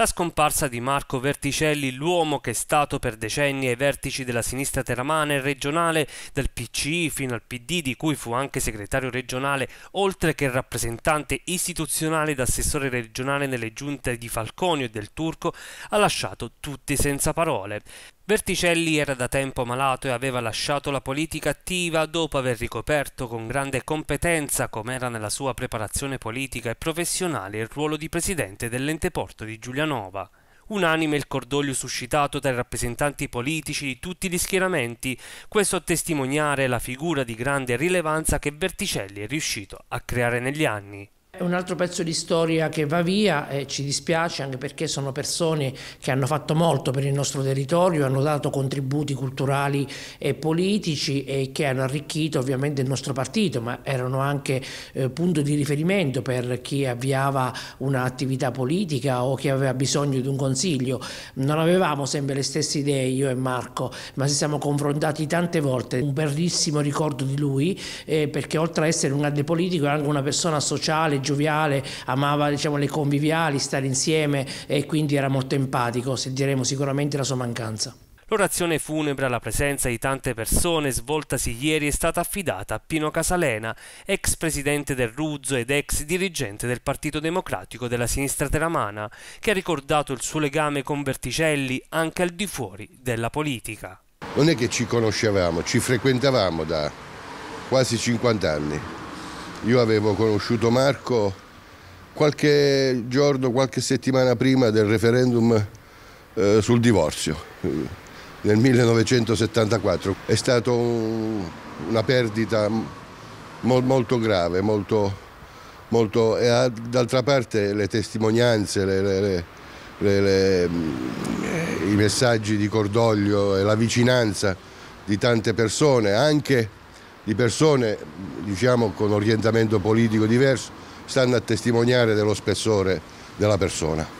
la scomparsa di Marco Verticelli, l'uomo che è stato per decenni ai vertici della sinistra teramana e regionale, dal PCI fino al PD, di cui fu anche segretario regionale, oltre che rappresentante istituzionale ed assessore regionale nelle giunte di Falconio e del Turco, ha lasciato tutti senza parole. Verticelli era da tempo malato e aveva lasciato la politica attiva dopo aver ricoperto con grande competenza, come era nella sua preparazione politica e professionale, il ruolo di presidente dell'ente porto di Giulianova. Unanime il cordoglio suscitato dai rappresentanti politici di tutti gli schieramenti, questo a testimoniare la figura di grande rilevanza che Verticelli è riuscito a creare negli anni un altro pezzo di storia che va via e ci dispiace anche perché sono persone che hanno fatto molto per il nostro territorio, hanno dato contributi culturali e politici e che hanno arricchito ovviamente il nostro partito, ma erano anche eh, punto di riferimento per chi avviava un'attività politica o chi aveva bisogno di un consiglio. Non avevamo sempre le stesse idee io e Marco, ma ci siamo confrontati tante volte. Un bellissimo ricordo di lui eh, perché oltre a essere un grande politico è anche una persona sociale, gioviale, amava diciamo, le conviviali, stare insieme e quindi era molto empatico, sentiremo sicuramente la sua mancanza. L'orazione funebre alla presenza di tante persone svoltasi ieri è stata affidata a Pino Casalena, ex presidente del Ruzzo ed ex dirigente del Partito Democratico della sinistra teramana, che ha ricordato il suo legame con Verticelli anche al di fuori della politica. Non è che ci conoscevamo, ci frequentavamo da quasi 50 anni io avevo conosciuto Marco qualche giorno, qualche settimana prima del referendum eh, sul divorzio, eh, nel 1974. È stata un, una perdita mo, molto grave, molto, molto, e d'altra parte le testimonianze, le, le, le, eh, i messaggi di cordoglio e la vicinanza di tante persone, anche di persone diciamo, con orientamento politico diverso stanno a testimoniare dello spessore della persona.